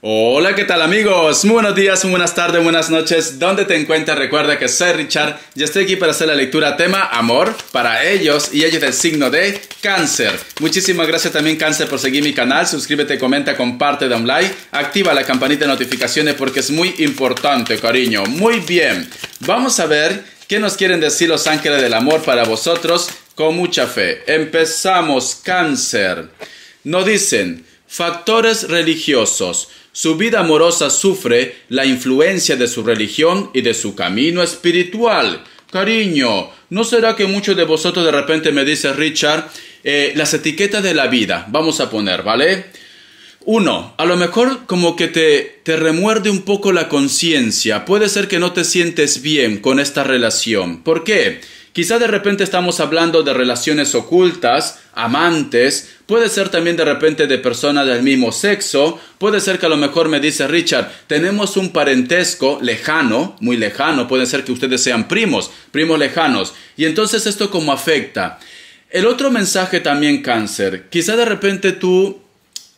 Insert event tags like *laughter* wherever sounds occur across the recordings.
Hola, ¿qué tal amigos? Muy buenos días, muy buenas tardes, buenas noches. ¿Dónde te encuentras? Recuerda que soy Richard y estoy aquí para hacer la lectura tema amor para ellos y ellos del signo de cáncer. Muchísimas gracias también cáncer por seguir mi canal. Suscríbete, comenta, comparte, da un like. Activa la campanita de notificaciones porque es muy importante, cariño. Muy bien. Vamos a ver qué nos quieren decir los ángeles del amor para vosotros con mucha fe. Empezamos cáncer. Nos dicen factores religiosos. Su vida amorosa sufre la influencia de su religión y de su camino espiritual. Cariño, ¿no será que muchos de vosotros de repente me dice Richard eh, las etiquetas de la vida? Vamos a poner, ¿vale? Uno, a lo mejor como que te, te remuerde un poco la conciencia. Puede ser que no te sientes bien con esta relación. ¿Por qué? Quizá de repente estamos hablando de relaciones ocultas, amantes, puede ser también de repente de personas del mismo sexo, puede ser que a lo mejor me dice Richard, tenemos un parentesco lejano, muy lejano, puede ser que ustedes sean primos, primos lejanos, y entonces esto cómo afecta. El otro mensaje también cáncer, quizá de repente tú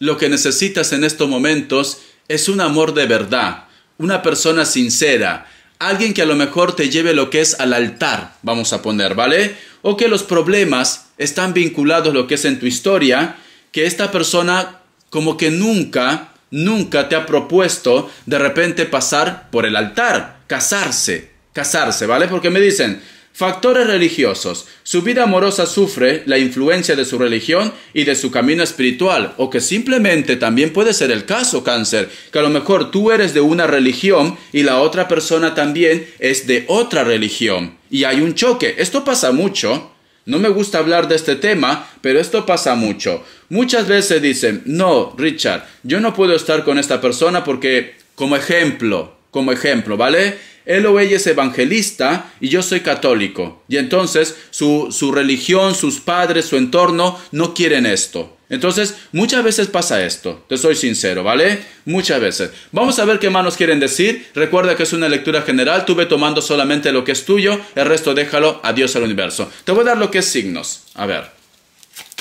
lo que necesitas en estos momentos es un amor de verdad, una persona sincera, alguien que a lo mejor te lleve lo que es al altar, vamos a poner, ¿vale? O que los problemas están vinculados lo que es en tu historia, que esta persona como que nunca, nunca te ha propuesto de repente pasar por el altar, casarse, casarse, ¿vale? Porque me dicen, Factores religiosos. Su vida amorosa sufre la influencia de su religión y de su camino espiritual, o que simplemente también puede ser el caso, cáncer, que a lo mejor tú eres de una religión y la otra persona también es de otra religión, y hay un choque. Esto pasa mucho. No me gusta hablar de este tema, pero esto pasa mucho. Muchas veces dicen, no, Richard, yo no puedo estar con esta persona porque, como ejemplo, como ejemplo, ¿vale? Él o ella es evangelista y yo soy católico. Y entonces su, religión, sus padres, su entorno no quieren esto. Entonces, muchas veces pasa esto, te soy sincero, ¿vale? Muchas veces. Vamos a ver qué manos quieren decir. Recuerda que es una lectura general, tuve tomando solamente lo que es tuyo, el resto déjalo a Dios al universo. Te voy a dar lo que es signos. A ver.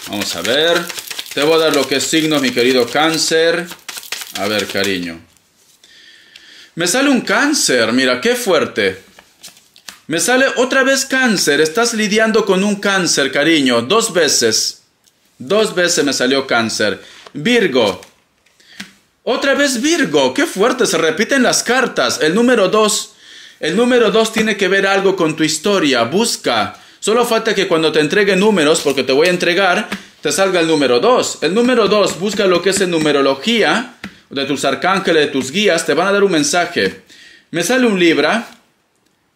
Vamos a ver. Te voy a dar lo que es signos, mi querido cáncer. A ver, cariño. Me sale un cáncer, mira, qué fuerte. Me sale otra vez cáncer, estás lidiando con un cáncer, cariño, dos veces. Dos veces me salió cáncer. Virgo. Otra vez Virgo, qué fuerte, se repiten las cartas. El número dos, El número dos tiene que ver algo con tu historia, busca. Solo falta que cuando te entregue números, porque te voy a entregar, te salga el número dos. El número dos, busca lo que es en numerología, de tus arcángeles, de tus guías, te van a dar un mensaje. Me sale un Libra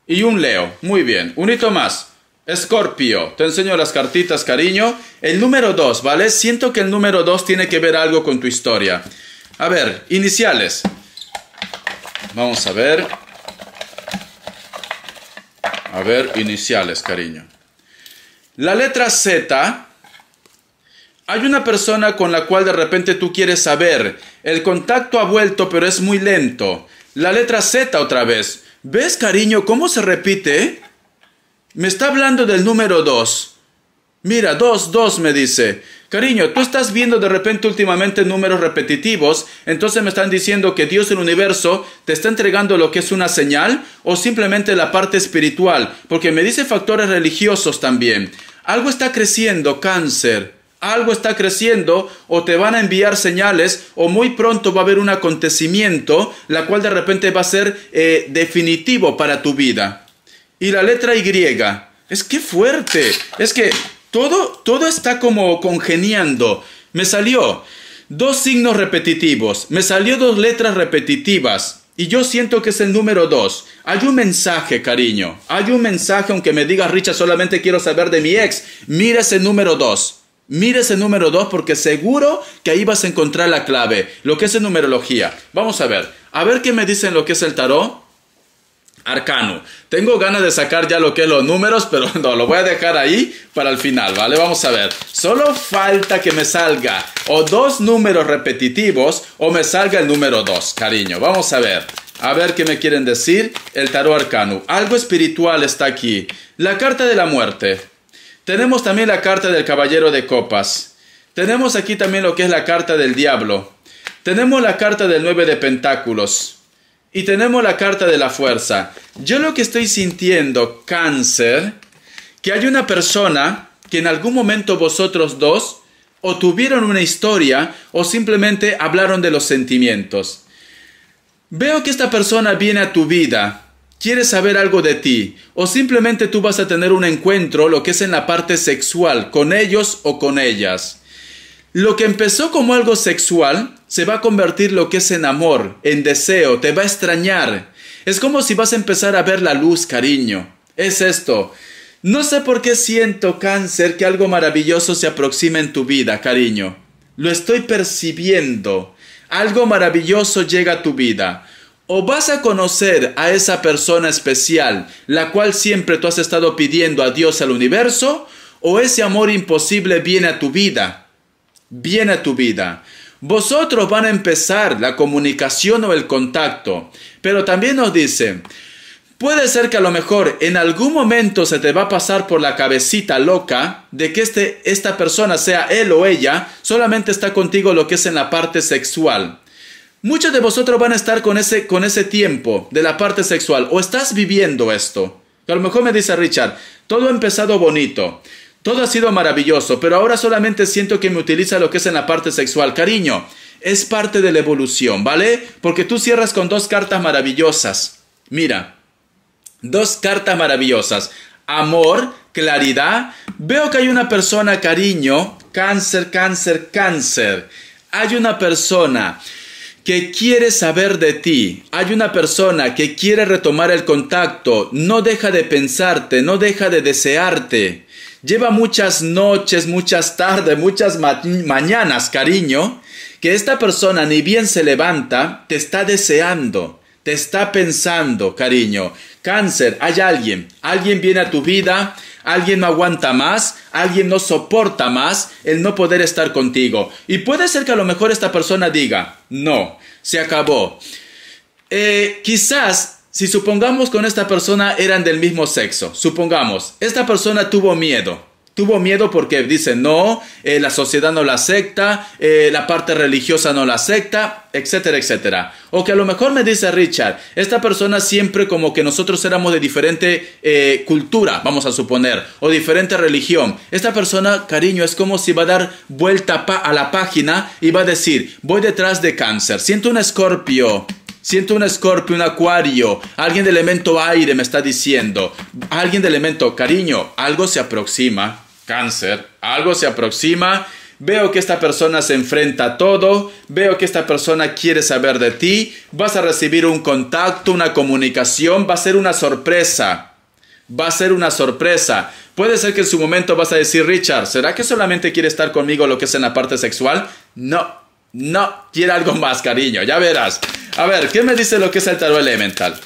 y un Leo. Muy bien. Un hito más. Escorpio. Te enseño las cartitas, cariño. El número 2, ¿vale? Siento que el número 2 tiene que ver algo con tu historia. A ver, iniciales. Vamos a ver. A ver, iniciales, cariño. La letra Z hay una persona con la cual de repente tú quieres saber. El contacto ha vuelto, pero es muy lento. La letra Z otra vez. ¿Ves, cariño, cómo se repite? Me está hablando del número 2. Mira, 2, 2 me dice. Cariño, tú estás viendo de repente últimamente números repetitivos, entonces me están diciendo que Dios el universo te está entregando lo que es una señal o simplemente la parte espiritual, porque me dice factores religiosos también. Algo está creciendo, cáncer algo está creciendo o te van a enviar señales o muy pronto va a haber un acontecimiento la cual de repente va a ser eh, definitivo para tu vida. Y la letra Y, es que fuerte, es que todo, todo está como congeniando. Me salió dos signos repetitivos, me salió dos letras repetitivas. Y yo siento que es el número dos. Hay un mensaje, cariño. Hay un mensaje, aunque me digas, Richa solamente quiero saber de mi ex. Mira ese número dos. Mire ese número 2 porque seguro que ahí vas a encontrar la clave, lo que es en numerología. Vamos a ver, a ver qué me dicen lo que es el tarot. Arcano. Tengo ganas de sacar ya lo que es los números, pero *laughs* no, lo voy a dejar ahí para el final, ¿vale? Vamos a ver. Solo falta que me salga o dos números repetitivos o me salga el número 2, cariño. Vamos a ver. A ver qué me quieren decir el tarot arcano. Algo espiritual está aquí. La carta de la muerte. Tenemos también la carta del caballero de copas. Tenemos aquí también lo que es la carta del diablo. Tenemos la carta del nueve de pentáculos. Y tenemos la carta de la fuerza. Yo lo que estoy sintiendo, cáncer, que hay una persona que en algún momento vosotros dos o tuvieron una historia o simplemente hablaron de los sentimientos. Veo que esta persona viene a tu vida Quieres saber algo de ti o simplemente tú vas a tener un encuentro, lo que es en la parte sexual, con ellos o con ellas. Lo que empezó como algo sexual se va a convertir lo que es en amor, en deseo, te va a extrañar. Es como si vas a empezar a ver la luz, cariño. Es esto. No sé por qué siento cáncer que algo maravilloso se aproxima en tu vida, cariño. Lo estoy percibiendo. Algo maravilloso llega a tu vida. O vas a conocer a esa persona especial, la cual siempre tú has estado pidiendo a Dios, al universo, o ese amor imposible viene a tu vida. Viene a tu vida. Vosotros van a empezar la comunicación o el contacto. Pero también nos dice, puede ser que a lo mejor en algún momento se te va a pasar por la cabecita loca de que este, esta persona, sea él o ella, solamente está contigo lo que es en la parte sexual Muchos de vosotros van a estar con ese, con ese tiempo de la parte sexual o estás viviendo esto. A lo mejor me dice Richard, todo ha empezado bonito, todo ha sido maravilloso, pero ahora solamente siento que me utiliza lo que es en la parte sexual. Cariño, es parte de la evolución, ¿vale? Porque tú cierras con dos cartas maravillosas. Mira, dos cartas maravillosas. Amor, claridad. Veo que hay una persona, cariño, cáncer, cáncer, cáncer. Hay una persona que quiere saber de ti. Hay una persona que quiere retomar el contacto, no deja de pensarte, no deja de desearte. Lleva muchas noches, muchas tardes, muchas mañanas, cariño, que esta persona ni bien se levanta, te está deseando, te está pensando, cariño. Cáncer, hay alguien, alguien viene a tu vida, alguien no aguanta más, alguien no soporta más el no poder estar contigo. Y puede ser que a lo mejor esta persona diga, no, se acabó. Eh, quizás si supongamos con esta persona eran del mismo sexo, supongamos, esta persona tuvo miedo, Tuvo miedo porque dice, no, eh, la sociedad no la acepta, eh, la parte religiosa no la acepta, etcétera, etcétera. O que a lo mejor me dice Richard, esta persona siempre como que nosotros éramos de diferente eh, cultura, vamos a suponer, o diferente religión. Esta persona, cariño, es como si va a dar vuelta a la página y va a decir, voy detrás de cáncer, siento un escorpio. Siento un escorpio, un acuario, alguien de elemento aire me está diciendo, alguien de elemento cariño, algo se aproxima, cáncer, algo se aproxima, veo que esta persona se enfrenta a todo, veo que esta persona quiere saber de ti, vas a recibir un contacto, una comunicación, va a ser una sorpresa. Va a ser una sorpresa. Puede ser que en su momento vas a decir, Richard, ¿será que solamente quiere estar conmigo lo que es en la parte sexual? No, no, quiere algo más, cariño, ya verás. A ver, ¿qué me dice lo que es el tarot elemental?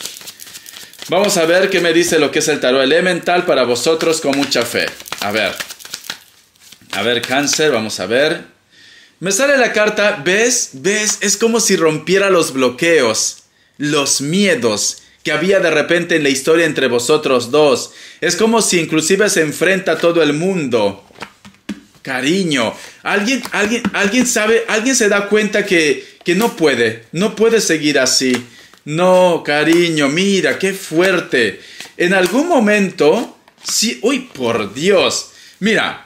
Vamos a ver qué me dice lo que es el tarot elemental para vosotros con mucha fe. A ver. A ver, cáncer, vamos a ver. Me sale la carta, ¿ves? ¿Ves? Es como si rompiera los bloqueos, los miedos que había de repente en la historia entre vosotros dos. Es como si inclusive se enfrenta a todo el mundo. Cariño, alguien, alguien, alguien sabe, alguien se da cuenta que, que no puede, no puede seguir así no, cariño, mira, qué fuerte. En algún momento, sí, uy, por Dios. Mira,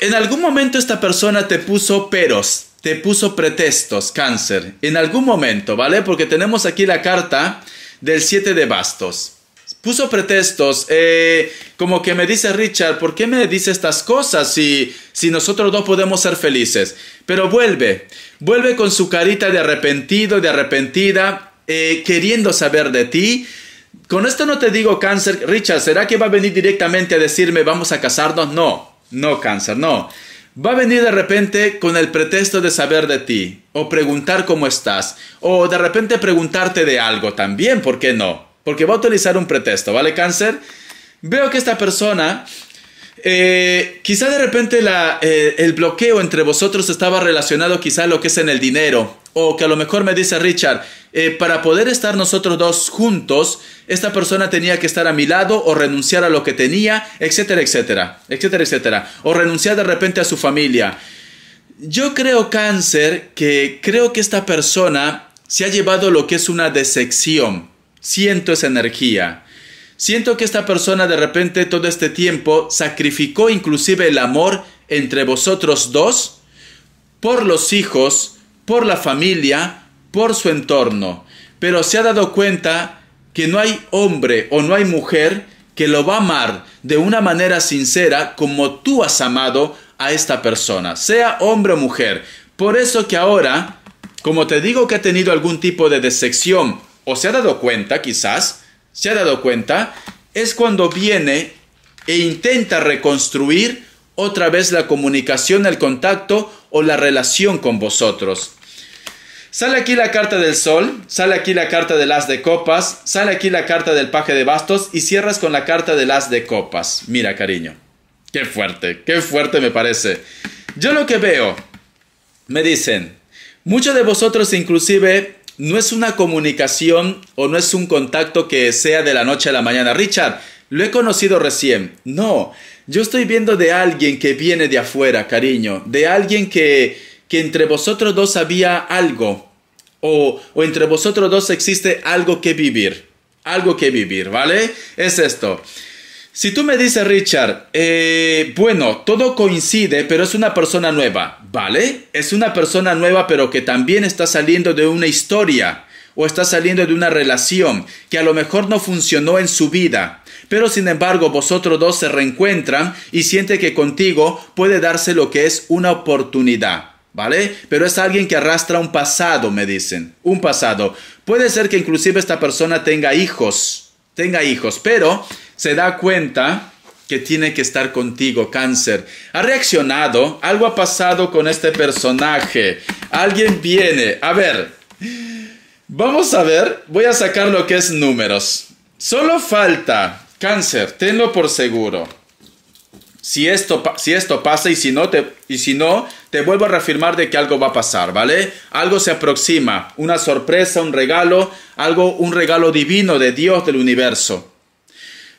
en algún momento esta persona te puso peros, te puso pretextos, cáncer. En algún momento, ¿vale? Porque tenemos aquí la carta del 7 de bastos. Puso pretextos, eh, como que me dice Richard, ¿por qué me dice estas cosas si, si nosotros no podemos ser felices? Pero vuelve, vuelve con su carita de arrepentido, de arrepentida, eh, queriendo saber de ti. Con esto no te digo cáncer, Richard, ¿será que va a venir directamente a decirme vamos a casarnos? No, no cáncer, no. Va a venir de repente con el pretexto de saber de ti, o preguntar cómo estás, o de repente preguntarte de algo también, ¿por qué no? Porque va a utilizar un pretexto, ¿vale cáncer? Veo que esta persona eh, quizá de repente eh, el bloqueo entre vosotros estaba relacionado quizá a lo que es en el dinero, o que a lo mejor me dice Richard, eh, para poder estar nosotros dos juntos, esta persona tenía que estar a mi lado o renunciar a lo que tenía, etcétera, etcétera, etcétera, etcétera, o renunciar de repente a su familia. Yo creo, cáncer, que creo que esta persona se ha llevado lo que es una decepción. Siento esa energía. Siento que esta persona de repente todo este tiempo sacrificó inclusive el amor entre vosotros dos por los hijos, por la familia, por su entorno, pero se ha dado cuenta que no hay hombre o no hay mujer que lo va a amar de una manera sincera como tú has amado a esta persona, sea hombre o mujer. Por eso que ahora, como te digo que ha tenido algún tipo de decepción o se ha dado cuenta quizás, se ha dado cuenta, es cuando viene e intenta reconstruir otra vez la comunicación, el contacto o la relación con vosotros. Sale aquí la carta del sol, sale aquí la carta de las de copas, sale aquí la carta del paje de bastos y cierras con la carta de las de copas. Mira, cariño. Qué fuerte, qué fuerte me parece. Yo lo que veo, me dicen, muchos de vosotros inclusive no es una comunicación o no es un contacto que sea de la noche a la mañana. Richard, lo he conocido recién. No, yo estoy viendo de alguien que viene de afuera, cariño, de alguien que que entre vosotros dos había algo, o, entre vosotros dos existe algo que vivir, algo que vivir, ¿vale? Es esto. Si tú me dices, Richard, eh, bueno, todo coincide, pero es una persona nueva, ¿vale? Es una persona nueva, pero que también está saliendo de una historia o está saliendo de una relación que a lo mejor no funcionó en su vida. Pero sin embargo, vosotros dos se reencuentran y siente que contigo puede darse lo que es una oportunidad. ¿vale? Pero es alguien que arrastra un pasado, me dicen, un pasado. Puede ser que inclusive esta persona tenga hijos, tenga hijos, pero se da cuenta que tiene que estar contigo, cáncer. Ha reaccionado, algo ha pasado con este personaje. Alguien viene, a ver, vamos a ver, voy a sacar lo que es números. Solo falta, cáncer, tenlo por seguro. Si esto, si esto pasa y si no, te, y si no te vuelvo a reafirmar de que algo va a pasar, ¿vale? Algo se aproxima, una sorpresa, un regalo, algo, un regalo divino de Dios del universo.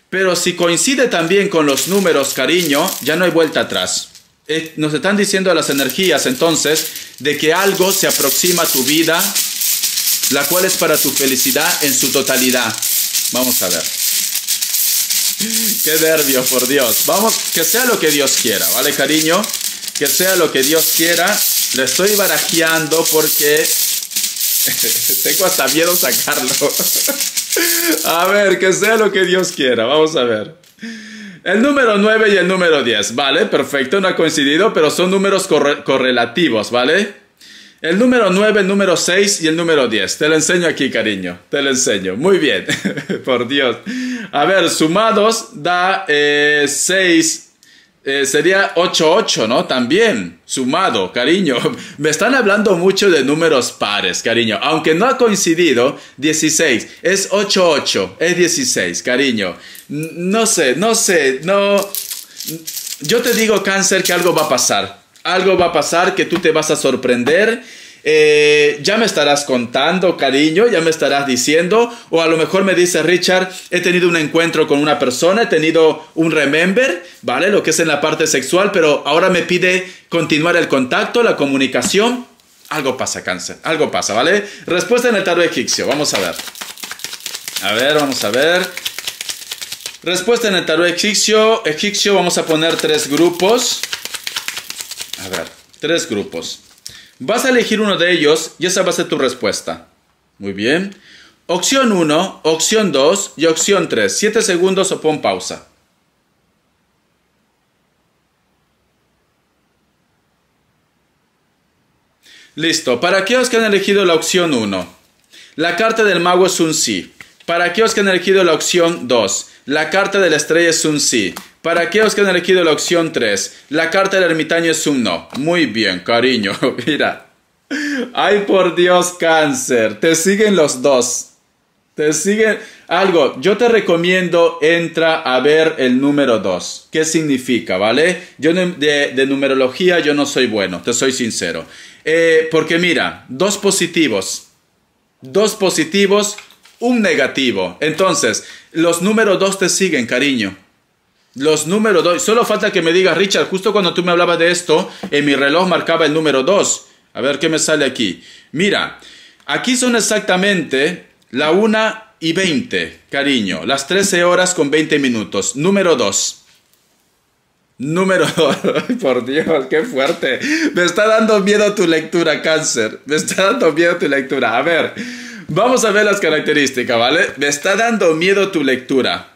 Pero si coincide también con los números, cariño, ya no hay vuelta atrás. Eh, nos están diciendo las energías entonces de que algo se aproxima a tu vida, la cual es para tu felicidad en su totalidad. Vamos a ver. *laughs* Qué nervios, por Dios. Vamos, que sea lo que Dios quiera, ¿vale, cariño? que sea lo que Dios quiera. Lo estoy barajeando porque *laughs* tengo hasta miedo sacarlo. *laughs* a ver, que sea lo que Dios quiera. Vamos a ver. El número 9 y el número 10, ¿vale? Perfecto, no ha coincidido, pero son números correlativos, ¿vale? El número 9, el número 6 y el número 10. Te lo enseño aquí, cariño. Te lo enseño. Muy bien. *laughs* Por Dios. A ver, sumados da eh, 6 eh, sería 8-8, ¿no? También, sumado, cariño. *laughs* Me están hablando mucho de números pares, cariño. Aunque no ha coincidido, 16. Es 8-8, es 16, cariño. No sé, no sé, no... Yo te digo, cáncer, que algo va a pasar. Algo va a pasar que tú te vas a sorprender eh, ya me estarás contando, cariño, ya me estarás diciendo, o a lo mejor me dice Richard, he tenido un encuentro con una persona, he tenido un remember, ¿vale? Lo que es en la parte sexual, pero ahora me pide continuar el contacto, la comunicación. Algo pasa, cáncer, algo pasa, ¿vale? Respuesta en el tarot egipcio, vamos a ver. A ver, vamos a ver. Respuesta en el tarot egipcio, egipcio, vamos a poner tres grupos. A ver, tres grupos. Vas a elegir uno de ellos y esa va a ser tu respuesta. Muy bien. Opción 1, opción 2 y opción 3. 7 segundos o pon pausa. Listo. Para aquellos que han elegido la opción 1, la carta del mago es un sí. Para aquellos que han elegido la opción 2, la carta de la estrella es un sí. Para aquellos que han elegido la opción 3, la carta del ermitaño es un no. Muy bien, cariño, *laughs* mira. Ay, por Dios, cáncer. Te siguen los dos. Te siguen. Algo, yo te recomiendo, entra a ver el número 2. ¿Qué significa, vale? Yo de, numerología yo no soy bueno, te soy sincero. Eh, porque mira, dos positivos. Dos positivos un negativo. Entonces, los números dos te siguen, cariño. Los números dos. Solo falta que me digas, Richard, justo cuando tú me hablabas de esto, en mi reloj marcaba el número dos. A ver qué me sale aquí. Mira, aquí son exactamente la 1 y 20, cariño. Las 13 horas con 20 minutos. Número dos. Número 2. *laughs* Por Dios, qué fuerte. Me está dando miedo tu lectura, cáncer. Me está dando miedo tu lectura. A ver. Vamos a ver las características, ¿vale? Me está dando miedo tu lectura.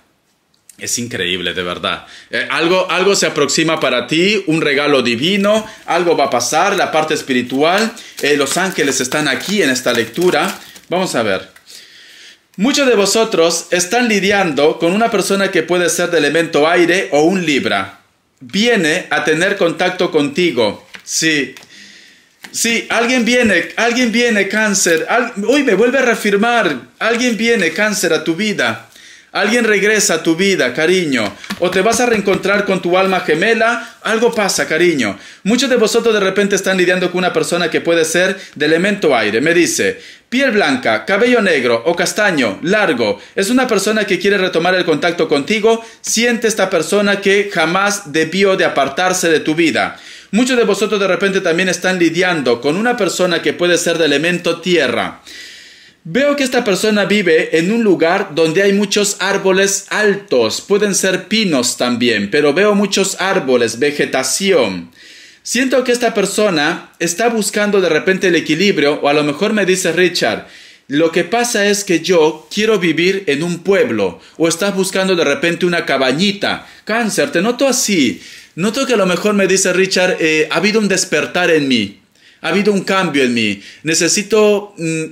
Es increíble, de verdad. Eh, algo, algo se aproxima para ti, un regalo divino, algo va a pasar, la parte espiritual. Eh, los ángeles están aquí en esta lectura. Vamos a ver. Muchos de vosotros están lidiando con una persona que puede ser de elemento aire o un libra. Viene a tener contacto contigo. Sí, Sí, alguien viene, alguien viene cáncer. hoy me vuelve a reafirmar, alguien viene cáncer a tu vida. Alguien regresa a tu vida, cariño. O te vas a reencontrar con tu alma gemela. Algo pasa, cariño. Muchos de vosotros de repente están lidiando con una persona que puede ser de elemento aire. Me dice, piel blanca, cabello negro o castaño, largo. Es una persona que quiere retomar el contacto contigo. Siente esta persona que jamás debió de apartarse de tu vida. Muchos de vosotros de repente también están lidiando con una persona que puede ser de elemento tierra. Veo que esta persona vive en un lugar donde hay muchos árboles altos, pueden ser pinos también, pero veo muchos árboles, vegetación. Siento que esta persona está buscando de repente el equilibrio o a lo mejor me dice Richard, lo que pasa es que yo quiero vivir en un pueblo o estás buscando de repente una cabañita. Cáncer, te noto así. Noto que a lo mejor me dice Richard, eh, ha habido un despertar en mí, ha habido un cambio en mí, necesito... Mm,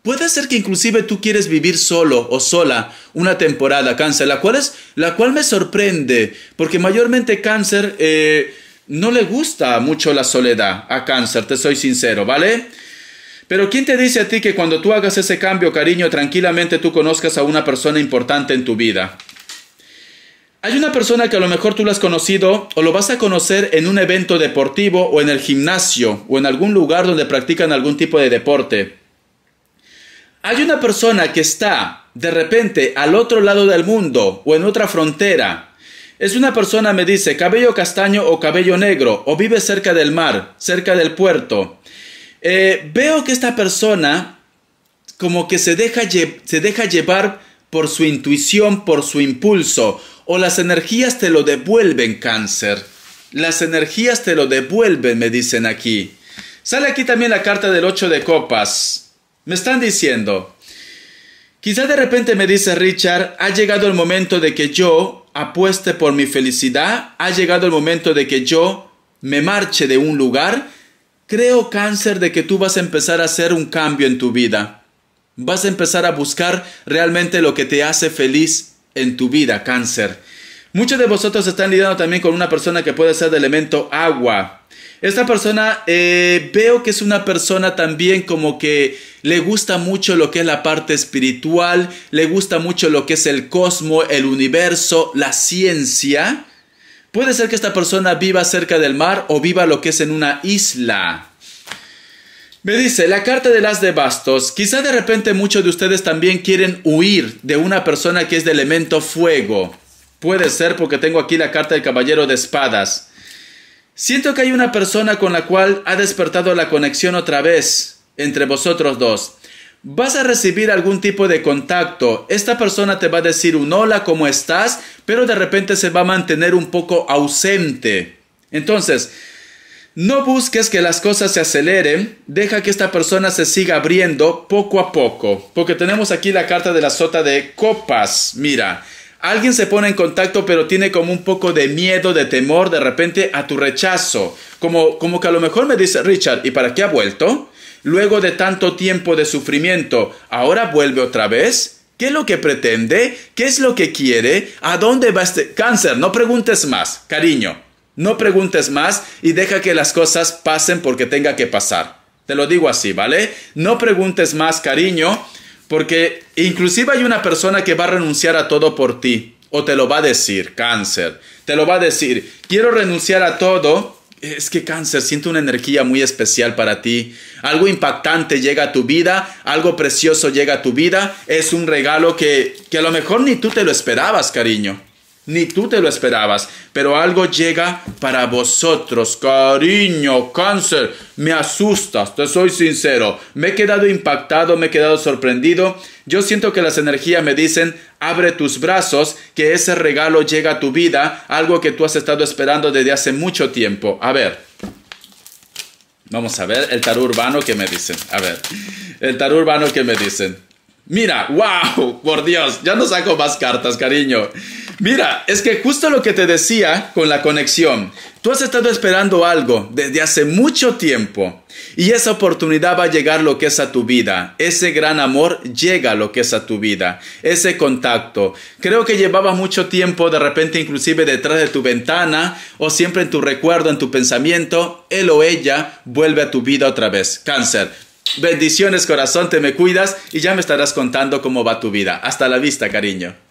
puede ser que inclusive tú quieres vivir solo o sola una temporada, cáncer, la cual, es, la cual me sorprende, porque mayormente cáncer eh, no le gusta mucho la soledad a cáncer, te soy sincero, ¿vale? Pero ¿quién te dice a ti que cuando tú hagas ese cambio, cariño, tranquilamente tú conozcas a una persona importante en tu vida? Hay una persona que a lo mejor tú la has conocido o lo vas a conocer en un evento deportivo o en el gimnasio o en algún lugar donde practican algún tipo de deporte. Hay una persona que está de repente al otro lado del mundo o en otra frontera. Es una persona me dice cabello castaño o cabello negro o vive cerca del mar, cerca del puerto. Eh, veo que esta persona como que se deja, se deja llevar por su intuición, por su impulso, o las energías te lo devuelven cáncer. Las energías te lo devuelven, me dicen aquí. Sale aquí también la carta del 8 de copas. Me están diciendo, quizá de repente me dice Richard, ha llegado el momento de que yo apueste por mi felicidad, ha llegado el momento de que yo me marche de un lugar. Creo cáncer de que tú vas a empezar a hacer un cambio en tu vida Vas a empezar a buscar realmente lo que te hace feliz en tu vida, cáncer. Muchos de vosotros están lidiando también con una persona que puede ser de elemento agua. Esta persona eh, veo que es una persona también como que le gusta mucho lo que es la parte espiritual, le gusta mucho lo que es el cosmo, el universo, la ciencia. Puede ser que esta persona viva cerca del mar o viva lo que es en una isla. Me dice, la carta de las de bastos, quizá de repente muchos de ustedes también quieren huir de una persona que es de elemento fuego. Puede ser porque tengo aquí la carta del caballero de espadas. Siento que hay una persona con la cual ha despertado la conexión otra vez entre vosotros dos. Vas a recibir algún tipo de contacto. Esta persona te va a decir un hola, ¿cómo estás? Pero de repente se va a mantener un poco ausente. Entonces, no busques que las cosas se aceleren, deja que esta persona se siga abriendo poco a poco, porque tenemos aquí la carta de la sota de copas, mira. Alguien se pone en contacto pero tiene como un poco de miedo, de temor de repente a tu rechazo, como, como que a lo mejor me dice Richard, ¿y para qué ha vuelto? Luego de tanto tiempo de sufrimiento, ¿ahora vuelve otra vez? ¿Qué es lo que pretende? ¿Qué es lo que quiere? ¿A dónde va este cáncer? No preguntes más, cariño. No preguntes más y deja que las cosas pasen porque tenga que pasar. Te lo digo así, ¿vale? No preguntes más, cariño, porque inclusive hay una persona que va a renunciar a todo por ti. O te lo va a decir, cáncer. Te lo va a decir, quiero renunciar a todo. Es que cáncer, siento una energía muy especial para ti. Algo impactante llega a tu vida, algo precioso llega a tu vida. Es un regalo que, que a lo mejor ni tú te lo esperabas, cariño ni tú te lo esperabas, pero algo llega para vosotros. Cariño, cáncer, me asustas, te soy sincero. Me he quedado impactado, me he quedado sorprendido. Yo siento que las energías me dicen, abre tus brazos, que ese regalo llega a tu vida, algo que tú has estado esperando desde hace mucho tiempo. A ver. Vamos a ver el tarot urbano que me dicen. A ver, el tarot urbano que me dicen. Mira, wow, por Dios, ya no saco más cartas, cariño. Mira, es que justo lo que te decía con la conexión, tú has estado esperando algo desde hace mucho tiempo y esa oportunidad va a llegar lo que es a tu vida, ese gran amor llega lo que es a tu vida, ese contacto. Creo que llevaba mucho tiempo de repente inclusive detrás de tu ventana o siempre en tu recuerdo, en tu pensamiento, él o ella vuelve a tu vida otra vez. Cáncer, Bendiciones, corazón, te me cuidas y ya me estarás contando cómo va tu vida. Hasta la vista, cariño.